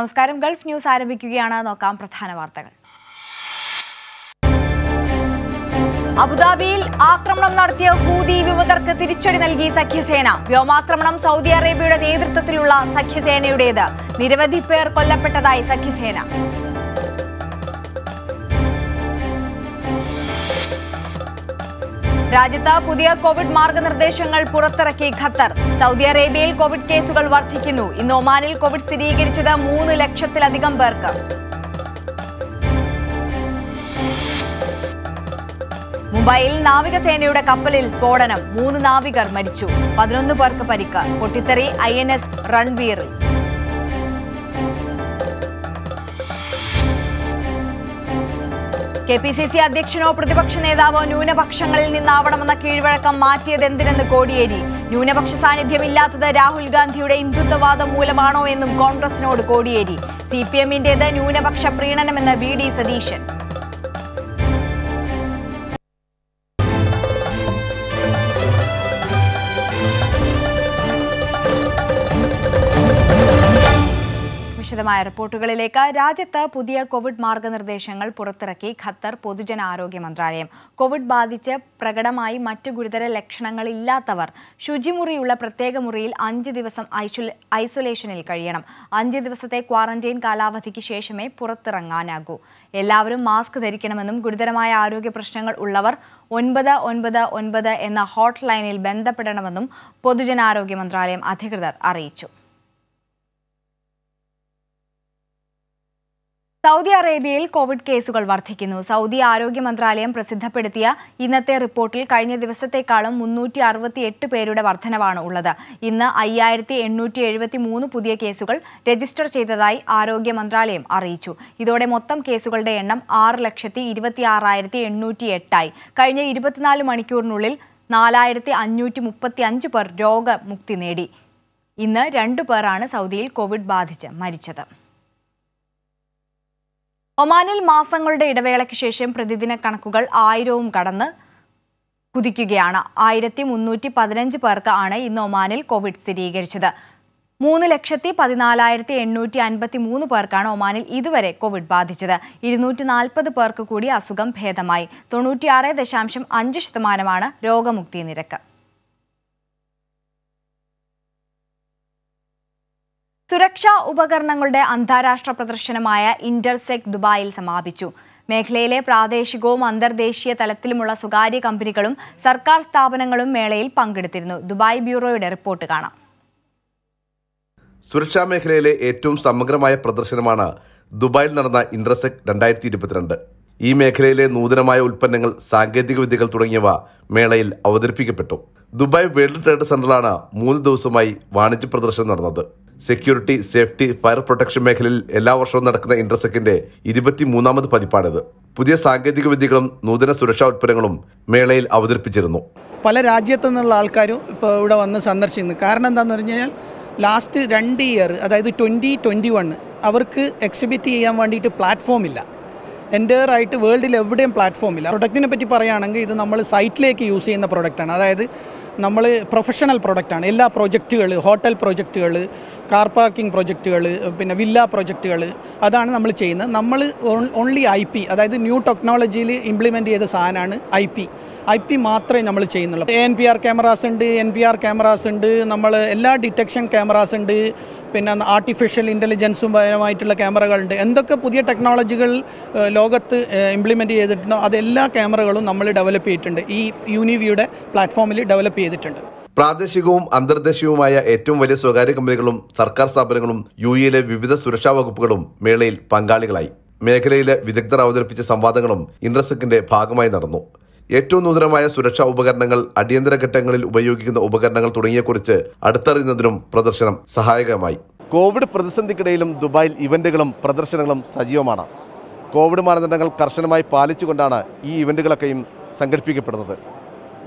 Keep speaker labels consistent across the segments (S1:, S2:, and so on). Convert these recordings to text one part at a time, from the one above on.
S1: നമസ്കാരം Gulf news ആരംഭിക്കുകയാണ് നോക്കാം പ്രധാന വാർത്തകൾ അബുദാബിയിൽ ആക്രമണം നടത്തിയ ഹൂതി വിമതർക്ക് തിരിച്ചടി നൽകി സഖ്യസേന വ്യോമാക്രമണം സൗദി അറേബ്യയുടെ നേതൃത്വത്തിലുള്ള സഖ്യസേനയുടേത് നിരവധി പേർ കൊല്ലപ്പെട്ടതായി സഖ്യസേന രാജ്യത്ത് പുതിയ കോവിഡ് മാർഗനിർദ്ദേശങ്ങൾ പുറത്തിറക്കി ഖത്തർ സൗദി അറേബ്യയിൽ കോവിഡ് കേസുകൾ വർദ്ധിക്കുന്നു ഇന്ന് ഒമാനിൽ കോവിഡ് സ്ഥിരീകരിച്ചത് മൂന്ന് ലക്ഷത്തിലധികം പേർക്ക് മുംബൈയിൽ നാവികസേനയുടെ കപ്പലിൽ സ്ഫോടനം മൂന്ന് നാവികർ മരിച്ചു പതിനൊന്ന് പേർക്ക് പരിക്ക് പൊട്ടിത്തെറി ഐ എൻ എസ് റൺവീറിൽ കെ പി സി സി അധ്യക്ഷനോ പ്രതിപക്ഷ നേതാവോ ന്യൂനപക്ഷങ്ങളിൽ നിന്നാവണമെന്ന കീഴ്വഴക്കം മാറ്റിയത് എന്തിനെന്ന് കോടിയേരി ന്യൂനപക്ഷ സാന്നിധ്യമില്ലാത്തത് രാഹുൽ ഗാന്ധിയുടെ ഹിന്ദുത്വവാദം മൂലമാണോ എന്നും കോൺഗ്രസിനോട് കോടിയേരി സി പി എമ്മിന്റേത് ന്യൂനപക്ഷ പ്രീണനമെന്ന് വി ഡി സതീശൻ വിശദമായ റിപ്പോർട്ടുകളിലേക്ക് രാജ്യത്ത് പുതിയ കോവിഡ് മാർഗനിർദ്ദേശങ്ങൾ പുറത്തിറക്കി ഖത്തർ പൊതുജനാരോഗ്യ മന്ത്രാലയം കോവിഡ് ബാധിച്ച് പ്രകടമായി മറ്റു ഗുരുതര ലക്ഷണങ്ങളില്ലാത്തവർ ശുചിമുറിയുള്ള പ്രത്യേക മുറിയിൽ അഞ്ച് ദിവസം ഐസൊലേഷനിൽ കഴിയണം അഞ്ച് ദിവസത്തെ ക്വാറന്റൈൻ കാലാവധിക്ക് ശേഷമേ പുറത്തിറങ്ങാനാകൂ എല്ലാവരും മാസ്ക് ധരിക്കണമെന്നും ഗുരുതരമായ ആരോഗ്യ പ്രശ്നങ്ങൾ ഉള്ളവർ ഒൻപത് ഒൻപത് ഒൻപത് എന്ന ഹോട്ട്ലൈനിൽ ബന്ധപ്പെടണമെന്നും പൊതുജനാരോഗ്യ മന്ത്രാലയം അധികൃതർ അറിയിച്ചു സൗദി അറേബ്യയിൽ കോവിഡ് കേസുകൾ വർദ്ധിക്കുന്നു സൗദി ആരോഗ്യ മന്ത്രാലയം പ്രസിദ്ധപ്പെടുത്തിയ ഇന്നത്തെ റിപ്പോർട്ടിൽ കഴിഞ്ഞ ദിവസത്തെക്കാളും മുന്നൂറ്റി അറുപത്തിയെട്ട് പേരുടെ വർധനവാണ് ഉള്ളത് ഇന്ന് അയ്യായിരത്തി എണ്ണൂറ്റി എഴുപത്തി മൂന്ന് പുതിയ കേസുകൾ രജിസ്റ്റർ ചെയ്തതായി ആരോഗ്യ മന്ത്രാലയം അറിയിച്ചു ഇതോടെ മൊത്തം കേസുകളുടെ എണ്ണം ആറ് ലക്ഷത്തി ഇരുപത്തി ആറായിരത്തി എണ്ണൂറ്റി എട്ടായി കഴിഞ്ഞ ഇരുപത്തിനാല് മണിക്കൂറിനുള്ളിൽ നാലായിരത്തി അഞ്ഞൂറ്റി മുപ്പത്തി അഞ്ച് പേർ രോഗമുക്തി നേടി ഇന്ന് രണ്ടു പേരാണ് സൗദിയിൽ കോവിഡ് ബാധിച്ച് മരിച്ചത് ഒമാനിൽ മാസങ്ങളുടെ ഇടവേളയ്ക്ക് ശേഷം പ്രതിദിന കണക്കുകൾ ആയിരവും കടന്ന് കുതിക്കുകയാണ് ആയിരത്തി മുന്നൂറ്റി പതിനഞ്ച് പേർക്ക് ആണ് ഇന്ന് ഒമാനിൽ കോവിഡ് സ്ഥിരീകരിച്ചത് മൂന്ന് ലക്ഷത്തി പതിനാലായിരത്തി എണ്ണൂറ്റി അൻപത്തി മൂന്ന് പേർക്കാണ് ഒമാനിൽ ഇതുവരെ കോവിഡ് ബാധിച്ചത് ഇരുന്നൂറ്റി നാൽപ്പത് പേർക്ക് കൂടി അസുഖം ഭേദമായി തൊണ്ണൂറ്റിയാറ് ദശാംശം അഞ്ച് ശതമാനമാണ് രോഗമുക്തി നിരക്ക് സുരക്ഷാ ഉപകരണങ്ങളുടെ അന്താരാഷ്ട്ര പ്രദർശനമായ ഇന്റർസെക് ദുബായിൽ സമാപിച്ചു മേഖലയിലെ പ്രാദേശികവും അന്തർദേശീയ തലത്തിലുമുള്ള സ്വകാര്യ കമ്പനികളും സർക്കാർ സ്ഥാപനങ്ങളും മേളയിൽ പങ്കെടുത്തിരുന്നു ദുബായ് ബ്യൂറോയുടെ റിപ്പോർട്ട് കാണാം
S2: സുരക്ഷാ മേഖലയിലെ ഏറ്റവും സമഗ്രമായ പ്രദർശനമാണ് ദുബായിൽ നടന്ന ഇന്റർസെക് രണ്ടായിരത്തി ഇരുപത്തിരണ്ട് ഈ മേഖലയിലെ നൂതനമായ ഉൽപ്പന്നങ്ങൾ സാങ്കേതിക വിദ്യകൾ തുടങ്ങിയവ മേളയിൽ അവതരിപ്പിക്കപ്പെട്ടു ദുബായ് വേൾഡ് ട്രേഡ് സെന്ററിലാണ് മൂന്ന് ദിവസമായി വാണിജ്യ പ്രദർശനം നടന്നത് സെക്യൂരിറ്റി സേഫ്റ്റി ഫയർ പ്രൊട്ടക്ഷൻ മേഖലയിൽ എല്ലാ വർഷവും നടക്കുന്ന ഇൻട്രസെക്കിന്റെ ഇരുപത്തിമൂന്നാമത് പതിപ്പാണിത് പുതിയ സാങ്കേതിക വിദ്യകളും നൂതന സുരക്ഷാ ഉൽപ്പന്നങ്ങളും മേളയിൽ അവതരിപ്പിച്ചിരുന്നു പല രാജ്യത്തു നിന്നുള്ള ആൾക്കാരും ഇപ്പോൾ ഇവിടെ വന്ന് സന്ദർശിക്കുന്നു കാരണം എന്താണെന്ന് പറഞ്ഞു കഴിഞ്ഞാൽ ലാസ്റ്റ് രണ്ട് ഇയർ അതായത് ട്വൻറ്റി ട്വൻറ്റി വണ് അവർക്ക് എക്സിബിറ്റ് ചെയ്യാൻ വേണ്ടിയിട്ട് പ്ലാറ്റ്ഫോം ഇല്ല ആയിട്ട് വേൾഡിൽ എവിടെയും പ്ലാറ്റ്ഫോം ഇല്ല പ്രൊഡക്റ്റിനെ പറ്റി പറയുകയാണെങ്കിൽ ഇത് നമ്മൾ സൈറ്റിലേക്ക് യൂസ് ചെയ്യുന്ന പ്രൊഡക്റ്റാണ് അതായത് നമ്മൾ പ്രൊഫഷണൽ പ്രൊഡക്റ്റാണ് എല്ലാ പ്രോജക്റ്റുകൾ ഹോട്ടൽ പ്രോജക്റ്റുകൾ കാർ പാർക്കിംഗ് പ്രോജക്റ്റുകൾ പിന്നെ വില്ല പ്രോജക്റ്റുകൾ അതാണ് നമ്മൾ ചെയ്യുന്നത് നമ്മൾ ഓൺലി ഐ പി അതായത് ന്യൂ ടെക്നോളജിയിൽ ഇംപ്ലിമെൻ്റ് ചെയ്ത സാധനമാണ് ഐ പി ഐ പി മാത്രമേ നമ്മൾ ചെയ്യുന്നുള്ളൂ എൻ പി ആർ ക്യാമറാസ് ഉണ്ട് എൻ പി ആർ ക്യാമറാസ് ഉണ്ട് നമ്മൾ എല്ലാ ഡിറ്റക്ഷൻ ക്യാമറാസ് ഉണ്ട് പിന്നെ ആർട്ടിഫിഷ്യൽ ഇൻ്റലിജൻസും പരമായിട്ടുള്ള ക്യാമറകളുണ്ട് എന്തൊക്കെ പുതിയ ടെക്നോളജികൾ ലോകത്ത് ഇംപ്ലിമെൻറ്റ് ചെയ്തിട്ടുണ്ടോ അതെല്ലാ ക്യാമറകളും നമ്മൾ ഡെവലപ്പ് ചെയ്തിട്ടുണ്ട് ഈ യൂണിവ്യൂയുടെ പ്ലാറ്റ്ഫോമിൽ ഡെവലപ്പ് ചെയ്തിട്ടുണ്ട് ചെയ്തിട്ടുണ്ട് പ്രാദേശികവും അന്തർദേശീയവുമായ ഏറ്റവും വലിയ സ്വകാര്യ കമ്പനികളും സർക്കാർ സ്ഥാപനങ്ങളും യു എയിലെ വിവിധ സുരക്ഷാ വകുപ്പുകളും മേളയിൽ പങ്കാളികളായി മേഖലയിലെ വിദഗ്ധർ അവതരിപ്പിച്ച സംവാദങ്ങളും ഇൻട്രസെക്കിന്റെ ഭാഗമായി നടന്നു ഏറ്റവും നൂതനമായ സുരക്ഷാ ഉപകരണങ്ങൾ അടിയന്തര ഘട്ടങ്ങളിൽ ഉപയോഗിക്കുന്ന ഉപകരണങ്ങൾ തുടങ്ങിയെക്കുറിച്ച് അടുത്തറിയുന്നതിനും പ്രദർശനം സഹായകമായി കോവിഡ് പ്രതിസന്ധിക്കിടയിലും ദുബായിൽ ഇവന്റുകളും പ്രദർശനങ്ങളും സജീവമാണ് കോവിഡ് മാനദണ്ഡങ്ങൾ കർശനമായി പാലിച്ചുകൊണ്ടാണ് ഈ ഇവന്റുകളൊക്കെയും സംഘടിപ്പിക്കപ്പെടുന്നത്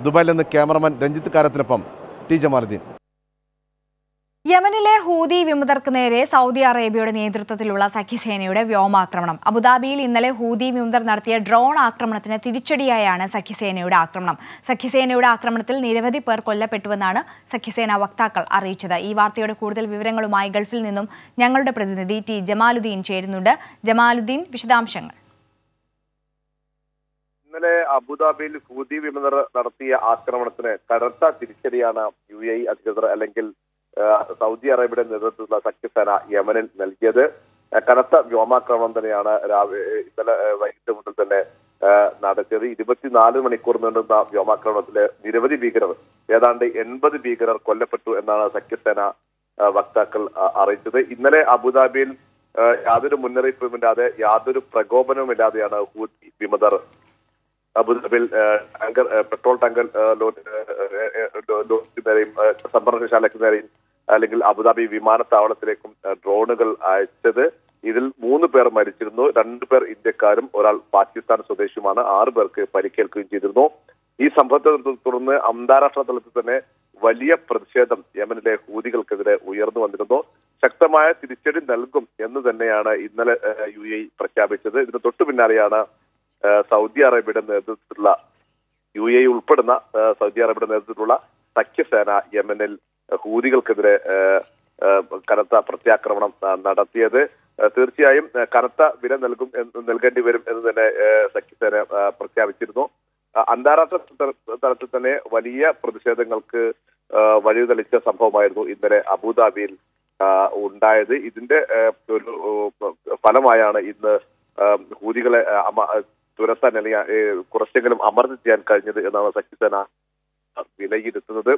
S2: ദുബായിൽ നിന്ന് ക്യാമറമാൻ രഞ്ജിത്ത് കാരത്തിനൊപ്പം ടി ജമാലുദ്ദീൻ
S1: യമനിലെ ഹൂതി വിമതർക്ക് നേരെ സൗദി അറേബ്യയുടെ നേതൃത്വത്തിലുള്ള സഖ്യസേനയുടെ വ്യോമാക്രമണം അബുദാബിയിൽ ഇന്നലെ ഹൂതി വിമതർ നടത്തിയ ഡ്രോൺ ആക്രമണത്തിന് തിരിച്ചടിയായാണ് സഖ്യസേനയുടെ ആക്രമണം സഖ്യസേനയുടെ ആക്രമണത്തിൽ നിരവധി പേർ കൊല്ലപ്പെട്ടുവെന്നാണ് സഖ്യസേന വക്താക്കൾ അറിയിച്ചത് ഈ വാർത്തയുടെ കൂടുതൽ വിവരങ്ങളുമായി ഗൾഫിൽ നിന്നും ഞങ്ങളുടെ പ്രതിനിധി ടി ജമാലുദ്ദീൻ ചേരുന്നുണ്ട് ജമാലുദ്ദീൻ വിശദാംശങ്ങൾ
S3: ഇന്നലെ അബുദാബിയിൽ ഹൂതി വിമതർ നടത്തിയ ആക്രമണത്തിന് കടുത്ത തിരിച്ചടിയാണ് യു എ e അധികൃതർ അല്ലെങ്കിൽ സൗദി അറേബ്യയുടെ നേതൃത്വത്തിലുള്ള സഖ്യസേന യമനിൽ നൽകിയത് കനത്ത വ്യോമാക്രമണം തന്നെയാണ് ഇന്നലെ വൈകിട്ട് മുതൽ തന്നെ നടത്തിയത് ഇരുപത്തിനാല് മണിക്കൂർ നീണ്ടുന്ന വ്യോമാക്രമണത്തിൽ നിരവധി ഭീകരർ ഏതാണ്ട് എൺപത് ഭീകരർ കൊല്ലപ്പെട്ടു എന്നാണ് സഖ്യസേന വക്താക്കൾ അറിയിച്ചത് ഇന്നലെ അബുദാബിയിൽ യാതൊരു മുന്നറിയിപ്പുമില്ലാതെ യാതൊരു പ്രകോപനവുമില്ലാതെയാണ് ഹൂത്തി വിമതർ അബുദാബിൽ ടാങ്കർ പെട്രോൾ ടാങ്കർ ലോറിയും നേരെയും സംഭരണശാലയ്ക്ക് നേരെയും അല്ലെങ്കിൽ അബുദാബി വിമാനത്താവളത്തിലേക്കും ഡ്രോണുകൾ അയച്ചത് ഇതിൽ മൂന്ന് പേർ മരിച്ചിരുന്നു രണ്ടു പേർ ഇന്ത്യക്കാരും ഒരാൾ പാകിസ്ഥാൻ സ്വദേശിയുമാണ് ആറു പേർക്ക് പരിക്കേൽക്കുകയും ചെയ്തിരുന്നു ഈ സംഭവത്തെ തുടർന്ന് അന്താരാഷ്ട്ര തലത്തിൽ തന്നെ വലിയ പ്രതിഷേധം യമനിലെ ഹൂതികൾക്കെതിരെ ഉയർന്നു വന്നിരുന്നു ശക്തമായ തിരിച്ചടി നൽകും എന്ന് തന്നെയാണ് ഇന്നലെ യു എ പ്രഖ്യാപിച്ചത് ഇതിന് തൊട്ടു പിന്നാലെയാണ് സൗദി അറേബ്യയുടെ നേതൃത്വത്തിലുള്ള യു എ ഉൾപ്പെടുന്ന സൗദി അറേബ്യയുടെ നേതൃത്വത്തിലുള്ള സഖ്യസേന യമനിൽ ഹൂതികൾക്കെതിരെ കനത്ത പ്രത്യാക്രമണം നടത്തിയത് തീർച്ചയായും കനത്ത വില നൽകും നൽകേണ്ടി വരും എന്ന് തന്നെ സഖ്യസേന പ്രഖ്യാപിച്ചിരുന്നു അന്താരാഷ്ട്ര തലത്തിൽ തന്നെ വലിയ പ്രതിഷേധങ്ങൾക്ക് വഴിതെളിച്ച സംഭവമായിരുന്നു ഇന്നലെ അബുദാബിയിൽ ഉണ്ടായത് ഇതിന്റെ ഒരു ഫലമായാണ് ഇന്ന് ഹൂതികളെ തുരത്താൻ അല്ലെങ്കിൽ കുറച്ചെങ്കിലും അമർന്ന് ചെയ്യാൻ കഴിഞ്ഞത് എന്നാണ് സഖ്യസേന വിലയിരുത്തുന്നത്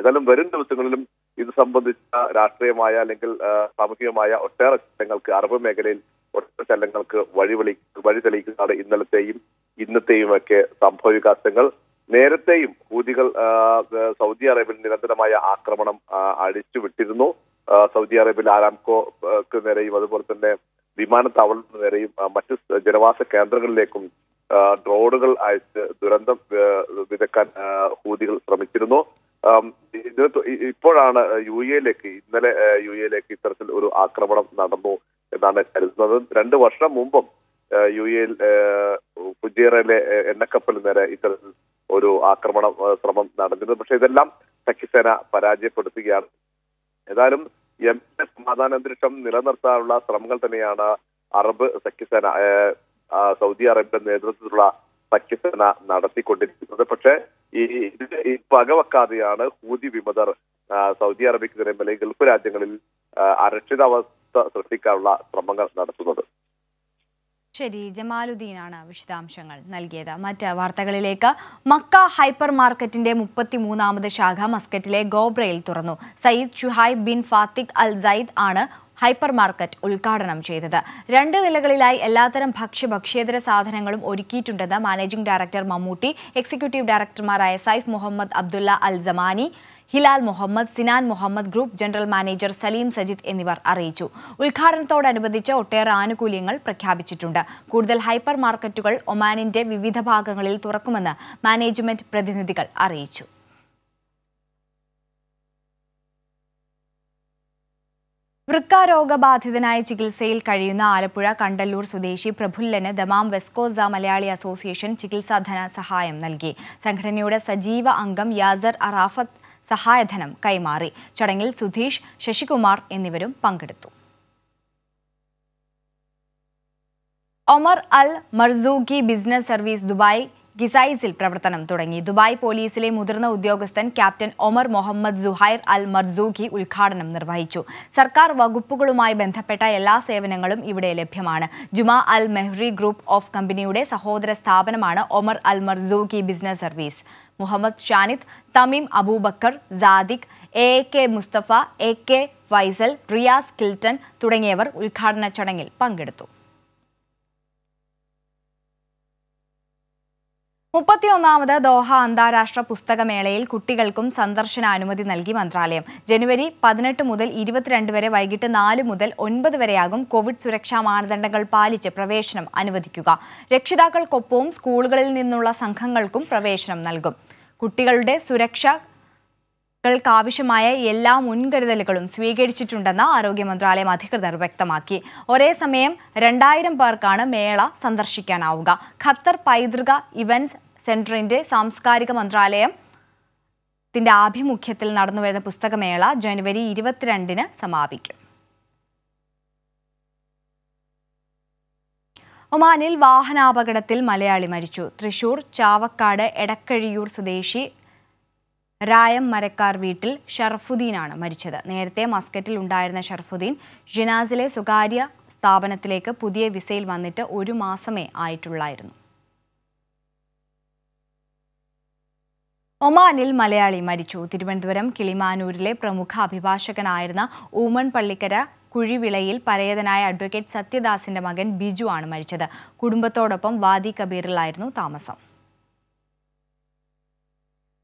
S3: ഏതായാലും വരും ദിവസങ്ങളിലും ഇത് സംബന്ധിച്ച രാഷ്ട്രീയമായ അല്ലെങ്കിൽ സാമൂഹികമായ ഒട്ടേറെ ചലങ്ങൾക്ക് അറബ് മേഖലയിൽ ഒട്ടേറെ ചലങ്ങൾക്ക് വഴിവെളി വഴി തെളിയിക്കുന്നതാണ് ഇന്നലത്തെയും ഇന്നത്തെയും ഒക്കെ സംഭവ വികാസങ്ങൾ നേരത്തെയും ഹൂതികൾ സൗദി അറേബ്യയിൽ നിരന്തരമായ ആക്രമണം അഴിച്ചുവിട്ടിരുന്നു സൗദി അറേബ്യയിൽ ആരാംകോക്ക് നേരെയും അതുപോലെ തന്നെ വിമാനത്താവളത്തിന് നേരെയും മറ്റ് ജനവാസ കേന്ദ്രങ്ങളിലേക്കും ഡ്രോണുകൾ അയച്ച് ദുരന്തം വിതക്കാൻ ഹൂതികൾ ശ്രമിച്ചിരുന്നു ഇപ്പോഴാണ് യു എയിലേക്ക് ഇന്നലെ യു എയിലേക്ക് ഇത്തരത്തിൽ ഒരു ആക്രമണം നടന്നു എന്നാണ് കരുതുന്നത് രണ്ട് വർഷം മുമ്പും യു എയിൽ ഫുജീറയിലെ എണ്ണക്കപ്പൽ നേരെ ഇത്തരത്തിൽ ഒരു ആക്രമണ ശ്രമം നടന്നിരുന്നു പക്ഷെ ഇതെല്ലാം സഖ്യസേന പരാജയപ്പെടുത്തുകയാണ് ഏതായാലും എം സമാധാനാന്തരീക്ഷം നിലനിർത്താനുള്ള ശ്രമങ്ങൾ തന്നെയാണ് അറബ് സഖ്യസേന സൗദി അറേബ്യയുടെ നേതൃത്വത്തിലുള്ള സഖ്യസേന നടത്തിക്കൊണ്ടിരിക്കുന്നത് പക്ഷേ ഈ ഇത് പകവെക്കാതെയാണ് ഹൂതി വിമതർ സൗദി അറേബ്യക്കെതിരെ അല്ലെങ്കിൽ ഗൾഫ് രാജ്യങ്ങളിൽ അരക്ഷിതാവസ്ഥ സൃഷ്ടിക്കാനുള്ള ശ്രമങ്ങൾ നടത്തുന്നത്
S1: ശരി ജമാലുദ്ദീനാണ് വിശദാംശങ്ങൾ നൽകിയത് മറ്റ് വാർത്തകളിലേക്ക് മക്ക ഹൈപ്പർ മാർക്കറ്റിന്റെ മൂന്നാമത് ശാഖ മസ്കറ്റിലെ ഗോബ്രയിൽ തുറന്നു Sayyid Shuhaib bin Fathiq al Sayed ആണ് ഹൈപ്പർ മാർക്കറ്റ് ഉദ്ഘാടനം ചെയ്തത് രണ്ട് നിലകളിലായി എല്ലാത്തരം ഭക്ഷ്യ ഭക്ഷ്യേതര സാധനങ്ങളും ഒരുക്കിയിട്ടുണ്ടെന്ന് മാനേജിംഗ് ഡയറക്ടർ മമ്മൂട്ടി എക്സിക്യൂട്ടീവ് ഡയറക്ടർമാരായ Saif Muhammad Abdullah al Jamani Hilal Muhammad Sinan Muhammad group general manager Saleem Sajid എന്നിവർ അറിയിച്ചു ഉദ്ഘാടനത്തോടനുബന്ധിച്ച് ഒട്ടേറെ ആനുകൂല്യങ്ങൾ പ്രഖ്യാപിച്ചിട്ടുണ്ട് കൂടുതൽ ഹൈപ്പർ മാർക്കറ്റുകൾ ഒമാനിന്റെ വിവിധ ഭാഗങ്ങളിൽ തുറക്കുമെന്ന് മാനേജ്മെന്റ് പ്രതിനിധികൾ അറിയിച്ചു രോഗബാധിതനായ ചികിത്സയിൽ കഴിയുന്ന ആലപ്പുഴ കണ്ടല്ലൂർ സ്വദേശി പ്രഫുല്ലന് ദമാം വെസ്കോസ മലയാളി അസോസിയേഷൻ ചികിത്സാധന സഹായം നൽകി സംഘടനയുടെ സജീവ അംഗം യാസർ അറാഫത്ത് സഹായധനം കൈമാറി ചടങ്ങിൽ സുധീഷ് ശശികുമാർ എന്നിവരും പങ്കെടുത്തു Omar al Marzooqi business service Dubai ഗിസൈസിൽ പ്രവർത്തനം തുടങ്ങി ദുബായ് പോലീസിലെ മുതിർന്ന ഉദ്യോഗസ്ഥൻ captain Omar Muhammad Juhair al Marzooqi ഉദ്ഘാടനം നിർവഹിച്ചു സർക്കാർ വകുപ്പുകളുമായി ബന്ധപ്പെട്ട എല്ലാ സേവനങ്ങളും ഇവിടെ ലഭ്യമാണ് ജുമാ അൽ മെഹ്റി ഗ്രൂപ്പ് ഓഫ് കമ്പനിയുടെ സഹോദര സ്ഥാപനമാണ് Omar al Marzooqi business service Muhammad Shanid Thameem Aboobacker Sadiq A K Mustafa A K Faisal Riyas Kilton തുടങ്ങിയവർ ഉദ്ഘാടന ചടങ്ങിൽ പങ്കെടുത്തു മുപ്പത്തിയൊന്നാമത് ദോഹ അന്താരാഷ്ട്ര പുസ്തകമേളയിൽ കുട്ടികൾക്കും സന്ദർശനാനുമതി നൽകി മന്ത്രാലയം ജനുവരി പതിനെട്ട് മുതൽ ഇരുപത്തിരണ്ട് വരെ വൈകിട്ട് നാല് മുതൽ ഒൻപത് വരെയാകും കോവിഡ് സുരക്ഷാ മാനദണ്ഡങ്ങൾ പാലിച്ച് പ്രവേശനം അനുവദിക്കുക രക്ഷിതാക്കൾക്കൊപ്പവും സ്കൂളുകളിൽ നിന്നുള്ള സംഘങ്ങൾക്കും പ്രവേശനം നൽകും കുട്ടികളുടെ സുരക്ഷകൾക്കാവശ്യമായ എല്ലാ മുൻകരുതലുകളും സ്വീകരിച്ചിട്ടുണ്ടെന്ന് ആരോഗ്യ മന്ത്രാലയം അധികൃതർ വ്യക്തമാക്കി ഒരേ സമയം രണ്ടായിരം പേർക്കാണ് മേള സന്ദർശിക്കാനാവുക ഖത്തർ പൈതൃക ഇവന്റ്സ് സെൻറ്ററിൻ്റെ സാംസ്കാരിക മന്ത്രാലയം ത്തിൻ്റെ ആഭിമുഖ്യത്തിൽ നടന്നുവരുന്ന പുസ്തകമേള ജനുവരി ഇരുപത്തിരണ്ടിന് സമാപിക്കും ഒമാനിൽ വാഹനാപകടത്തിൽ മലയാളി മരിച്ചു തൃശൂർ ചാവക്കാട് എടക്കഴിയൂർ സ്വദേശി രായം മരക്കാർ വീട്ടിൽ ഷർഫുദ്ദീനാണ് മരിച്ചത് നേരത്തെ മസ്കറ്റിൽ ഉണ്ടായിരുന്ന ഷർഫുദ്ദീൻ ജിനാസിലെ സ്വകാര്യ സ്ഥാപനത്തിലേക്ക് പുതിയ വിസയിൽ വന്നിട്ട് ഒരു മാസമേ ആയിട്ടുള്ളായിരുന്നു ഒമാനിൽ മലയാളി മരിച്ചു തിരുവനന്തപുരം കിളിമാനൂരിലെ പ്രമുഖ അഭിഭാഷകനായിരുന്ന ഊമൻ പള്ളിക്കര കുഴിവിളയിൽ പരേതനായ അഡ്വക്കേറ്റ് സത്യദാസിന്റെ മകൻ ബിജു ആണ് മരിച്ചത് കുടുംബത്തോടൊപ്പം വാദി കബീറിലായിരുന്നു താമസം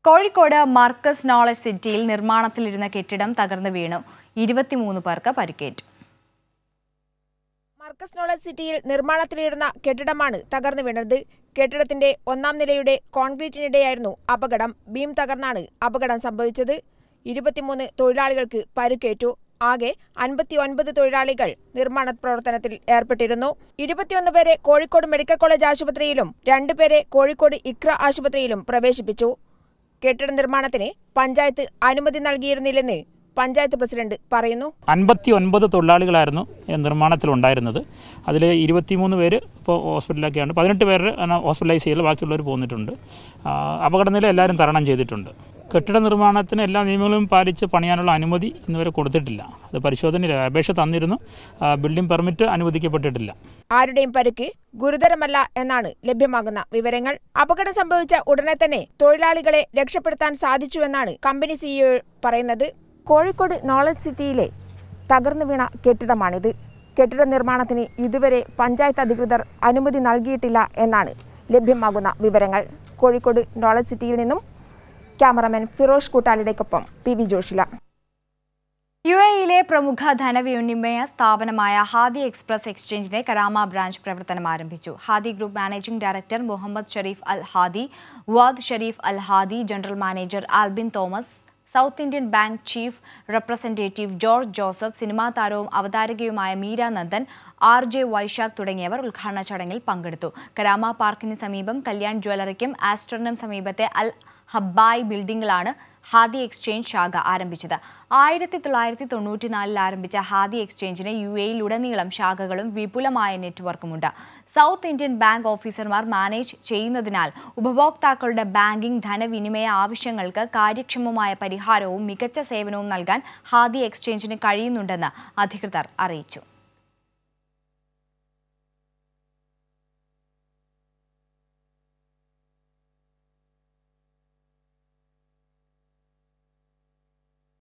S1: കോഴിക്കോട് മർക്കസ് നോളജ് സിറ്റിയിൽ നിർമ്മാണത്തിലിരുന്ന കെട്ടിടം തകർന്നു വീണു ഇരുപത്തിമൂന്ന് പേർക്ക് പരിക്കേറ്റു
S4: മാർക്കസ് നോളജ് സിറ്റിയിൽ നിർമ്മാണത്തിലിരുന്ന കെട്ടിടമാണ് തകർന്നു വീണത് കെട്ടിടത്തിന്റെ ഒന്നാം നിലയുടെ കോൺക്രീറ്റിനിടെയായിരുന്നു അപകടം ബീം തകർന്നാണ് അപകടം സംഭവിച്ചത് ഇരുപത്തിമൂന്ന് തൊഴിലാളികൾക്ക് പരുക്കേറ്റു ആകെ അൻപത്തിയൊൻപത് തൊഴിലാളികൾ നിർമ്മാണ പ്രവർത്തനത്തിൽ ഏർപ്പെട്ടിരുന്നു ഇരുപത്തിയൊന്ന് പേരെ കോഴിക്കോട് മെഡിക്കൽ കോളേജ് ആശുപത്രിയിലും രണ്ടുപേരെ കോഴിക്കോട് ഇക്ര ആശുപത്രിയിലും പ്രവേശിപ്പിച്ചു കെട്ടിട നിർമ്മാണത്തിന് പഞ്ചായത്ത് അനുമതി നൽകിയിരുന്നില്ലെന്ന് പഞ്ചായത്ത് പ്രസിഡന്റ് പറയുന്നു
S2: അൻപത്തി ഒൻപത് തൊഴിലാളികളായിരുന്നു നിർമ്മാണത്തിലുണ്ടായിരുന്നത് അതിൽ ഇരുപത്തിമൂന്ന് പേര് ഇപ്പോൾ ഹോസ്പിറ്റലിലൊക്കെയാണ് പതിനെട്ട് പേര് ഹോസ്പിറ്റലൈസ് ചെയ്യൽ ബാക്കിയുള്ളവർ പോന്നിട്ടുണ്ട് അപകടനില എല്ലാവരും തരണം ചെയ്തിട്ടുണ്ട് കെട്ടിട നിർമ്മാണത്തിന് എല്ലാ നിയമങ്ങളും പാലിച്ച് പണിയാനുള്ള അനുമതി ഇന്നുവരെ കൊടുത്തിട്ടില്ല അത് പരിശോധന അപേക്ഷ തന്നിരുന്നു ബിൽഡിംഗ് പെർമിറ്റ് അനുവദിക്കപ്പെട്ടിട്ടില്ല
S4: ആരുടെയും പരുക്ക് ഗുരുതരമല്ല എന്നാണ് ലഭ്യമാകുന്ന വിവരങ്ങൾ അപകടം സംഭവിച്ച ഉടനെ തന്നെ തൊഴിലാളികളെ രക്ഷപ്പെടുത്താൻ സാധിച്ചുവെന്നാണ് കമ്പനി സിഇഒ e പറയുന്നത് കോഴിക്കോട് നോളജ് സിറ്റിയിലെ തകർന്നു വീണ കെട്ടിടമാണിത് കെട്ടിട നിർമ്മാണത്തിന് ഇതുവരെ പഞ്ചായത്ത് അധികൃതർ അനുമതി നൽകിയിട്ടില്ല എന്നാണ് ലഭ്യമാകുന്ന വിവരങ്ങൾ കോഴിക്കോട് നോളജ് സിറ്റിയിൽ നിന്നും ക്യാമറമാൻ ഫിറോഷ് കൂട്ടാലിടേക്കൊപ്പം പി വി ജോഷില
S1: യു എയിലെ പ്രമുഖ ധനവിനിമയ സ്ഥാപനമായ ഹാദി എക്സ്പ്രസ് എക്സ്ചേഞ്ചിന്റെ കരാമ ബ്രാഞ്ച് പ്രവർത്തനം ആരംഭിച്ചു Hadi group managing director Muhammad Sharif al Hadi Wad Sharif al Hadi general manager Albin Thomas South Indian Bank chief representative George Joseph cinema താരവും അവതാരകയുമായ മീര നന്ദൻ ആർ ജെ വൈശാഖ് തുടങ്ങിയവർ ഉദ്ഘാടന ചടങ്ങിൽ പങ്കെടുത്തു കരാമ പാർക്കിന് സമീപം കല്യാൺ ജ്വല്ലറിക്കും ആസ്ട്രനും സമീപത്തെ അൽ ഹബ്ബായ് ബിൽഡിംഗിലാണ് ഹാദി എക്സ്ചേഞ്ച് ശാഖ ആരംഭിച്ചത് ആയിരത്തി തൊള്ളായിരത്തി തൊണ്ണൂറ്റിനാലിൽ ആരംഭിച്ച ഹാദി എക്സ്ചേഞ്ചിന് യു എയിലുടനീളം ശാഖകളും വിപുലമായ നെറ്റ്വർക്കുമുണ്ട് സൗത്ത് ഇന്ത്യൻ ബാങ്ക് ഓഫീസർമാർ മാനേജ് ചെയ്യുന്നതിനാൽ ഉപഭോക്താക്കളുടെ ബാങ്കിംഗ് ധനവിനിമയ ആവശ്യങ്ങൾക്ക് കാര്യക്ഷമമായ പരിഹാരവും മികച്ച സേവനവും നൽകാൻ ഹാദി എക്സ്ചേഞ്ചിന് കഴിയുന്നുണ്ടെന്ന് അധികൃതർ അറിയിച്ചു